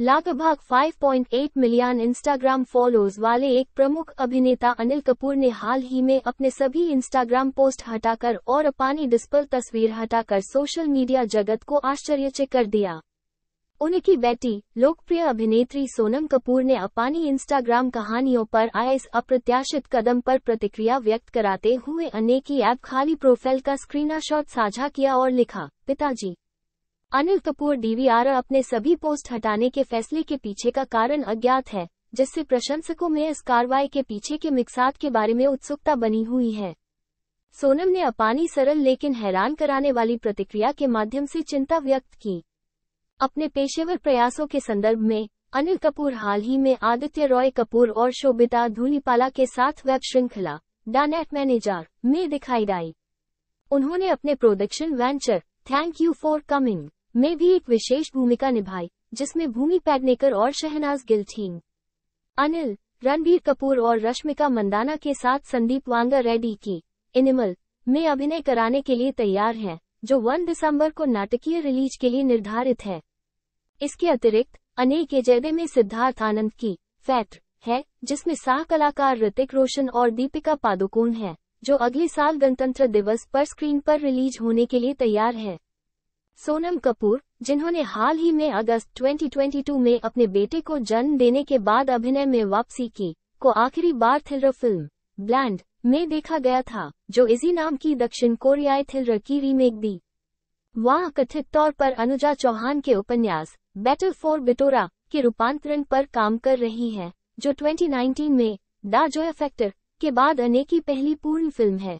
लगभग 5.8 million Instagram followers वाले एक प्रमुख अभिनेता अनिल कपूर ने हाल ही में अपने सभी इंस्टाग्राम पोस्ट हटाकर और अपानी डिस्पल तस्वीर हटाकर सोशल मीडिया जगत को आश्चर्य कर दिया उनकी बेटी लोकप्रिय अभिनेत्री सोनम कपूर ने अपानी इंस्टाग्राम कहानियों पर आए इस अप्रत्याशित कदम पर प्रतिक्रिया व्यक्त कराते हुए अनेक ऐप खाली प्रोफाइल का स्क्रीनशॉट साझा किया और लिखा पिताजी अनिल कपूर डीवीआर अपने सभी पोस्ट हटाने के फैसले के पीछे का कारण अज्ञात है जिससे प्रशंसकों में इस कार्रवाई के पीछे के मिक्सात के बारे में उत्सुकता बनी हुई है सोनम ने अपानी सरल लेकिन हैरान कराने वाली प्रतिक्रिया के माध्यम से चिंता व्यक्त की अपने पेशेवर प्रयासों के संदर्भ में अनिल कपूर हाल ही में आदित्य रॉय कपूर और शोभिता धूलीपाला के साथ वेब श्रृंखला डानेट मैनेजर में दिखाई दी उन्होंने अपने production venture thank you for coming મે ભી એક વિશેષ ભૂમિકા નિભાય જિસમે ભૂમી પેડનેકર ઓર શહનાઝ ગિલ થી અનિલ રનવીર કપૂર ઓર રશ્મિકા મંડانا કે સાથ સંદીપ વાંગા રેડી કી એનિમલ મે અભિનેકરાને કે લિયે તૈયાર હૈ જો 1 ડિસેમ્બર કો નાટકીય રિલીઝ કે લિયે નિર્ધારિત હૈ ઇસકે અતિરેકત અનેક એજેગે મે સિદ્ધાર્થ આનંદ કી ફેટ હે જિસમે સાહ કલાકાર રિતિક રોશન ઓર દીપિકા પાદુકોન હે જો અગલે સાલ ગંત્રંતર દિવસ પર સ્ક્રીન પર રિલીઝ હોને કે લિયે તૈયાર હૈ सोनम कपूर जिन्होंने हाल ही में अगस्त 2022 में अपने बेटे को जन्म देने के बाद अभिनय में वापसी की को आखिरी बार थ्रिलर फिल्म ब्लैंड में देखा गया था जो इसी नाम की दक्षिण कोरियाई थ्रिलर की रीमेक दी वहाँ कथित तौर पर अनुजा चौहान के उपन्यास बैटल फॉर बिटोरा के रूपांतरण पर काम कर रही है जो 2019 में द जो फैक्टर के बाद अनेकी पहली पूर्ण फिल्म है